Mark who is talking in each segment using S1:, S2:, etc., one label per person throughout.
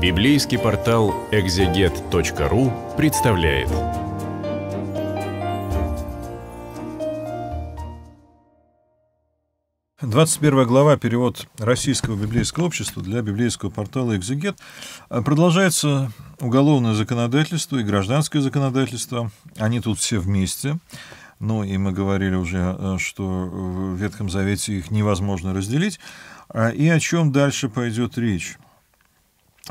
S1: Библейский портал экзегет.ру представляет. Двадцать первая глава, перевод российского библейского общества для библейского портала «Экзегет». Продолжается уголовное законодательство и гражданское законодательство. Они тут все вместе. Ну, и мы говорили уже, э, что в Ветхом Завете их невозможно разделить. А, и о чем дальше пойдет речь?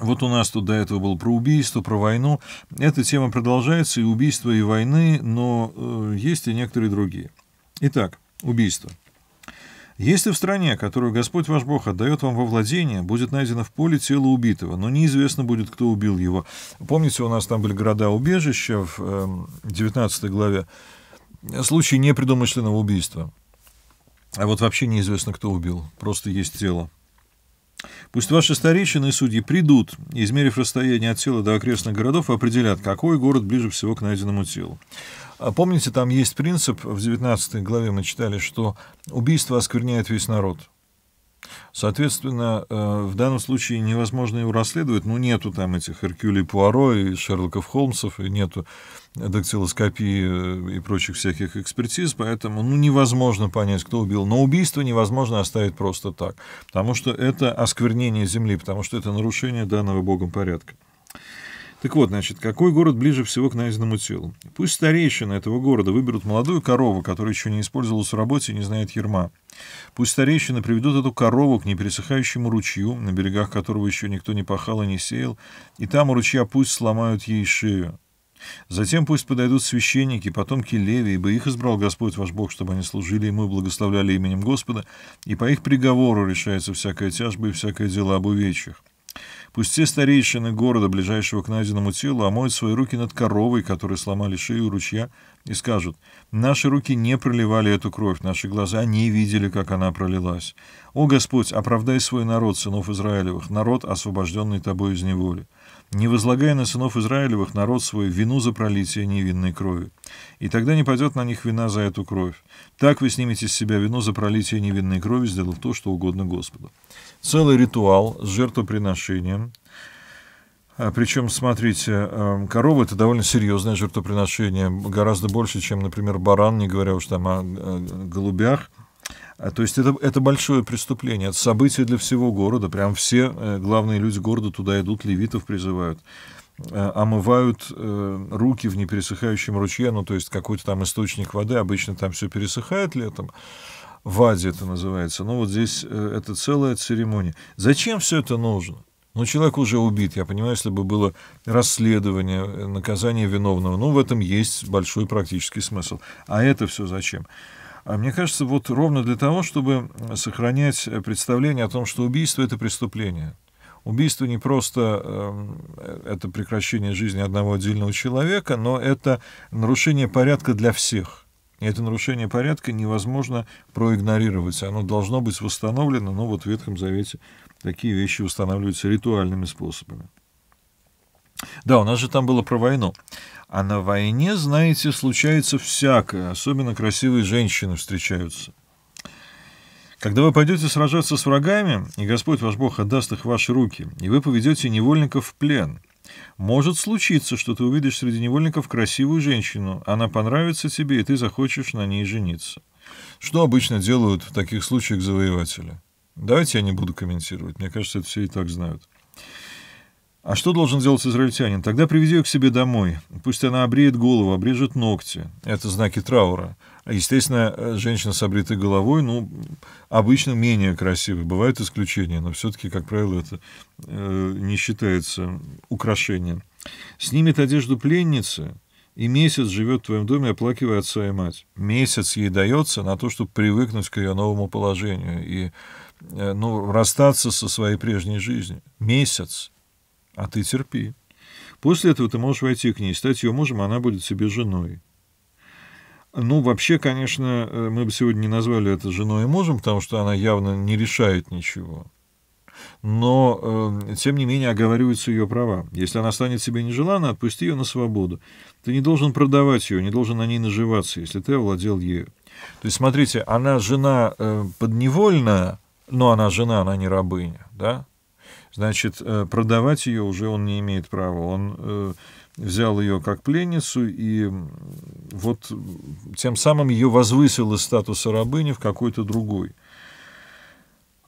S1: Вот у нас тут до этого было про убийство, про войну. Эта тема продолжается, и убийства, и войны, но э, есть и некоторые другие. Итак, убийство. Если в стране, которую Господь ваш Бог отдает вам во владение, будет найдено в поле тело убитого, но неизвестно будет, кто убил его. Помните, у нас там были города-убежища в 19 эм, главе. Случай непредумышленного убийства. А вот вообще неизвестно, кто убил. Просто есть тело. Пусть ваши старейшины и судьи придут, измерив расстояние от тела до окрестных городов, определят, какой город ближе всего к найденному телу. А помните, там есть принцип, в 19 главе мы читали, что убийство оскверняет весь народ. Соответственно, э, в данном случае невозможно его расследовать, ну, нету там этих Эркюлей Пуаро и Шерлоков Холмсов, и нету дактилоскопии э, и прочих всяких экспертиз, поэтому, ну, невозможно понять, кто убил. Но убийство невозможно оставить просто так, потому что это осквернение земли, потому что это нарушение данного Богом порядка. Так вот, значит, какой город ближе всего к найденному телу? Пусть старейшины этого города выберут молодую корову, которая еще не использовалась в работе и не знает ерма. Пусть старейшины приведут эту корову к непересыхающему ручью, на берегах которого еще никто не пахал и не сеял, и там у ручья пусть сломают ей шею. Затем пусть подойдут священники, потомки Леви, ибо их избрал Господь ваш Бог, чтобы они служили ему и благословляли именем Господа, и по их приговору решается всякая тяжба и всякое дело об увечьях. Пусть все старейшины города, ближайшего к найденному телу, омоют свои руки над коровой, которые сломали шею ручья, и скажут, «Наши руки не проливали эту кровь, наши глаза не видели, как она пролилась. О Господь, оправдай свой народ, сынов Израилевых, народ, освобожденный Тобой из неволи» не возлагая на сынов Израилевых народ свой вину за пролитие невинной крови. И тогда не пойдет на них вина за эту кровь. Так вы снимете с себя вину за пролитие невинной крови, сделав то, что угодно Господу. Целый ритуал с жертвоприношением. А, Причем, смотрите, эм, корова — это довольно серьезное жертвоприношение, гораздо больше, чем, например, баран, не говоря уж там о голубях — а, то есть это, это большое преступление, это событие для всего города. Прям все э, главные люди города туда идут, левитов призывают э, омывают э, руки в непересыхающем ручье, ну, то есть какой-то там источник воды, обычно там все пересыхает летом, ваде это называется, но ну, вот здесь это целая церемония. Зачем все это нужно? Ну, человек уже убит, я понимаю, если бы было расследование, наказание виновного, ну, в этом есть большой практический смысл. А это все зачем? А мне кажется, вот ровно для того, чтобы сохранять э, представление о том, что убийство — это преступление. Убийство не просто эм, э, это прекращение жизни одного отдельного человека, но это нарушение порядка для всех. И это нарушение порядка невозможно проигнорировать. Оно должно быть восстановлено, но ну, вот в Ветхом Завете такие вещи устанавливаются ритуальными способами. Да, у нас же там было про войну. А на войне, знаете, случается всякое, особенно красивые женщины встречаются. Когда вы пойдете сражаться с врагами, и Господь ваш Бог отдаст их в ваши руки, и вы поведете невольников в плен, может случиться, что ты увидишь среди невольников красивую женщину, она понравится тебе, и ты захочешь на ней жениться. Что обычно делают в таких случаях завоеватели? Давайте я не буду комментировать, мне кажется, это все и так знают. А что должен сделать израильтянин? Тогда приведи ее к себе домой. Пусть она обреет голову, обрежет ногти. Это знаки траура. А, естественно, э, женщина с обритой головой, ну, обычно менее красивая. Бывают исключения, но все-таки, как правило, это э, не считается украшением. Снимет одежду пленницы и месяц живет в твоем доме, оплакивая отца и мать. Месяц ей дается на то, чтобы привыкнуть к ее новому положению и э, ну, расстаться со своей прежней жизнью. Месяц а ты терпи. После этого ты можешь войти к ней, стать ее мужем, она будет себе женой. Ну, вообще, конечно, э, мы бы сегодня не назвали это женой и мужем, потому что она явно не решает ничего. Но, э, тем не менее, оговариваются ее права. Если она станет себе нежеланной, отпусти ее на свободу. Ты не должен продавать ее, не должен на ней наживаться, если ты овладел ею. То есть, смотрите, она жена э, подневольная, но она жена, она не рабыня, да? значит, э, продавать ее уже он не имеет права. Он э, взял ее как пленницу и вот э, тем самым ее возвысил из статуса рабыни в какой-то другой.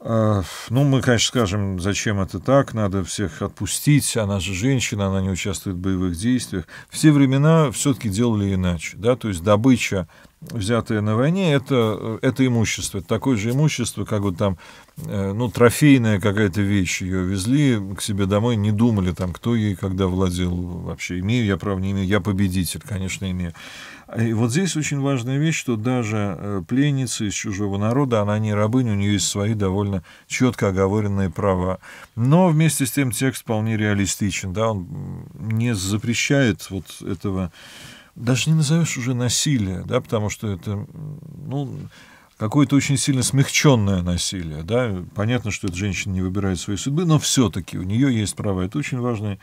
S1: А, ну, мы, конечно, скажем, зачем это так, надо всех отпустить, она же женщина, она не участвует в боевых действиях. Все времена все-таки делали иначе, да, то есть добыча, взятая на войне, это, э, это имущество, это такое же имущество, как вот там, э, ну, трофейная какая-то вещь, ее везли к себе домой, не думали там, кто ей когда владел вообще, имею я право, не имею, я победитель, конечно, имею. И вот здесь очень важная вещь, что даже э, пленница из чужого народа, она не рабыня, у нее есть свои довольно четко оговоренные права. Но вместе с тем текст вполне реалистичен, да, он не запрещает вот этого даже не назовешь уже насилие, да, потому что это, ну, какое-то очень сильно смягченное насилие. Да? Понятно, что эта женщина не выбирает своей судьбы, но все-таки у нее есть права. Это очень важный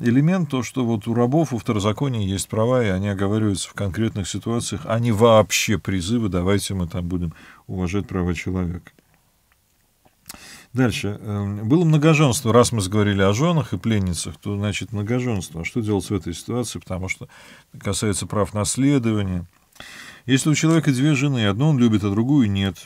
S1: элемент, то, что вот у рабов, у второзакония есть права, и они оговариваются в конкретных ситуациях, а не вообще призывы, давайте мы там будем уважать права человека. Дальше. Эм, было многоженство. Раз мы заговорили о женах и пленницах, то, значит, многоженство. А что делать в этой ситуации? Потому что касается прав наследования – если у человека две жены, одну он любит, а другую нет.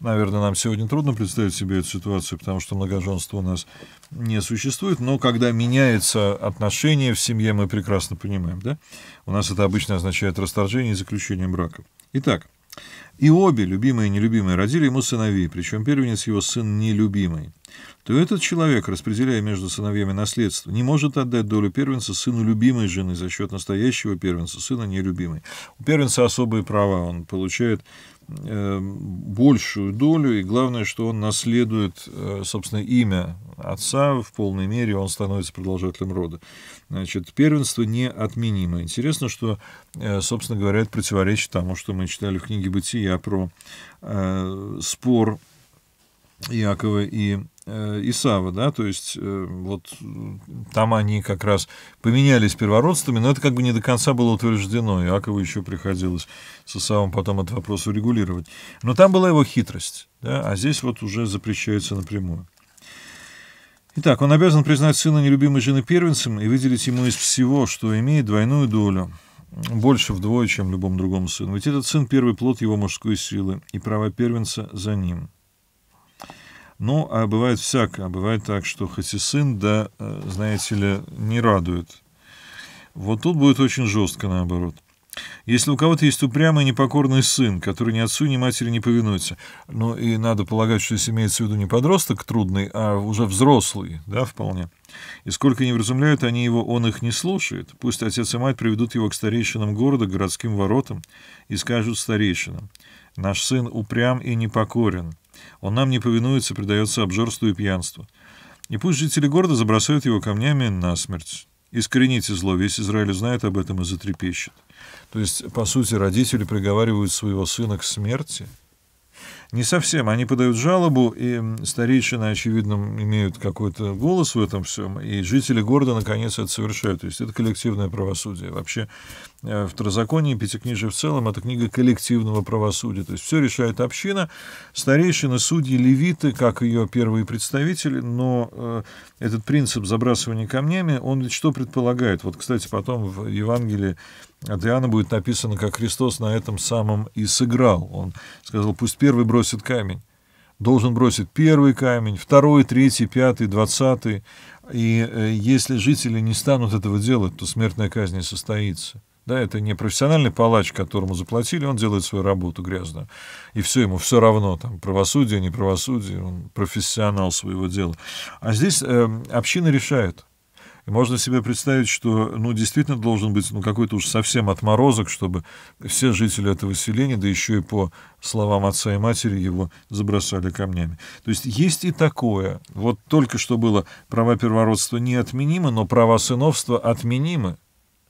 S1: Наверное, нам сегодня трудно представить себе эту ситуацию, потому что многоженство у нас не существует, но когда меняется отношение в семье, мы прекрасно понимаем, да? У нас это обычно означает расторжение и заключение брака. Итак, и обе, любимые и нелюбимые, родили ему сыновей, причем первенец его сын нелюбимый то этот человек, распределяя между сыновьями наследство, не может отдать долю первенца сыну любимой жены за счет настоящего первенца, сына нелюбимой. У первенца особые права, он получает э, большую долю, и главное, что он наследует, э, собственно, имя отца в полной мере, он становится продолжателем рода. Значит, первенство неотменимо. Интересно, что, э, собственно говоря, это противоречит тому, что мы читали в книге «Бытия» про э, спор Якова и Э, Исава, да, то есть э, вот там они как раз поменялись первородствами, но это как бы не до конца было утверждено, и Иакову еще приходилось с Исавом потом этот вопрос урегулировать. Но там была его хитрость, да, а здесь вот уже запрещается напрямую. Итак, он обязан признать сына нелюбимой жены первенцем и выделить ему из всего, что имеет, двойную долю, больше вдвое, чем любому другому сыну. Ведь этот сын — первый плод его мужской силы, и права первенца за ним. Ну, а бывает всякое. А бывает так, что хоть и сын, да, э, знаете ли, не радует. Вот тут будет очень жестко наоборот. Если у кого-то есть упрямый непокорный сын, который ни отцу, ни матери не повинуется, ну и надо полагать, что здесь имеется в виду не подросток трудный, а уже взрослый, да, вполне. И сколько не вразумляют они его, он их не слушает. Пусть отец и мать приведут его к старейшинам города, городским воротам, и скажут старейшинам, «Наш сын упрям и непокорен, он нам не повинуется, предается обжорству и пьянству. И пусть жители города забросают его камнями насмерть. Искорените зло, весь Израиль узнает об этом и затрепещет. То есть, по сути, родители приговаривают своего сына к смерти? Не совсем. Они подают жалобу, и старейшины, очевидно, имеют какой-то голос в этом всем, и жители города, наконец, это совершают. То есть это коллективное правосудие. Вообще, Э, второзаконие, пятикнижие в целом, это книга коллективного правосудия. То есть все решает община, старейшины, судьи, левиты, как ее первые представители, но э, этот принцип забрасывания камнями, он ведь что предполагает? Вот, кстати, потом в Евангелии от Иоанна будет написано, как Христос на этом самом и сыграл. Он сказал, пусть первый бросит камень. Должен бросить первый камень, второй, третий, пятый, двадцатый. И э, если жители не станут этого делать, то смертная казнь не состоится. Да, это не профессиональный палач, которому заплатили, он делает свою работу грязную. И все ему все равно, там, правосудие, не правосудие, он профессионал своего дела. А здесь э, община решает. И можно себе представить, что, ну, действительно должен быть, ну, какой-то уж совсем отморозок, чтобы все жители этого селения, да еще и по словам отца и матери, его забросали камнями. То есть есть и такое. Вот только что было, права первородства неотменимы, но права сыновства отменимы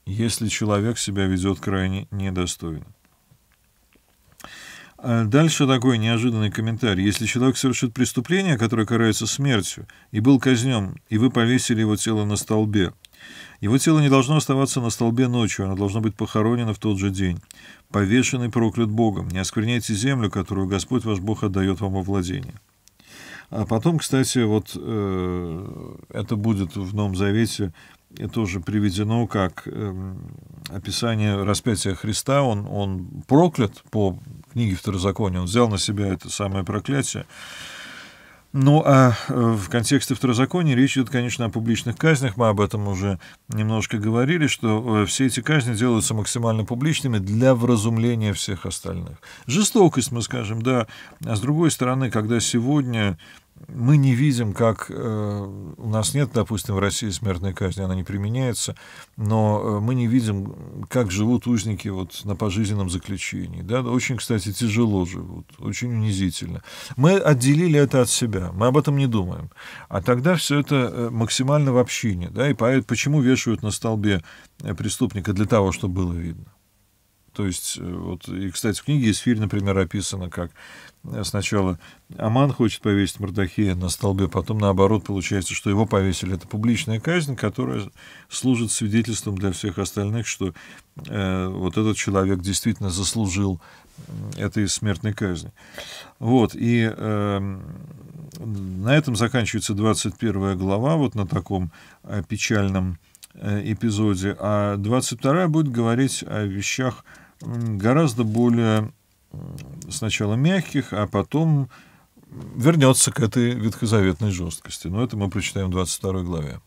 S1: если человек себя ведет крайне недостойно. А дальше такой неожиданный комментарий. Если человек совершит преступление, которое карается смертью, и был казнен, и вы повесили его тело на столбе, его тело не должно оставаться на столбе ночью, оно должно быть похоронено в тот же день. Повешенный проклят Богом, не оскверняйте землю, которую Господь ваш Бог отдает вам во владение. А потом, кстати, вот э, это будет в Новом Завете тоже приведено как эм, описание распятия Христа. Он, он проклят по книге Второзакония, он взял на себя это самое проклятие. Ну, а э, в контексте второзакония речь идет, конечно, о публичных казнях. Мы об этом уже немножко говорили, что э, все эти казни делаются максимально публичными для вразумления всех остальных. Жестокость, мы скажем, да. А с другой стороны, когда сегодня мы не видим, как э, у нас нет, допустим, в России смертной казни, она не применяется, но э, мы не видим, как живут узники вот на пожизненном заключении. Да? Очень, кстати, тяжело живут, очень унизительно. Мы отделили это от себя, мы об этом не думаем. А тогда все это э, максимально в общине. Да? И поэтому почему вешают на столбе преступника? Для того, чтобы было видно. То есть, э, вот, и, кстати, в книге Исфирь, например, описано, как э, сначала Аман хочет повесить Мордахея на столбе, потом, наоборот, получается, что его повесили. Это публичная казнь, которая служит свидетельством для всех остальных, что э, вот этот человек действительно заслужил этой смертной казни. Вот, и э, на этом заканчивается 21 глава, вот на таком э, печальном э, эпизоде, а 22 будет говорить о вещах, гораздо более сначала мягких, а потом вернется к этой ветхозаветной жесткости. Но это мы прочитаем в 22 главе.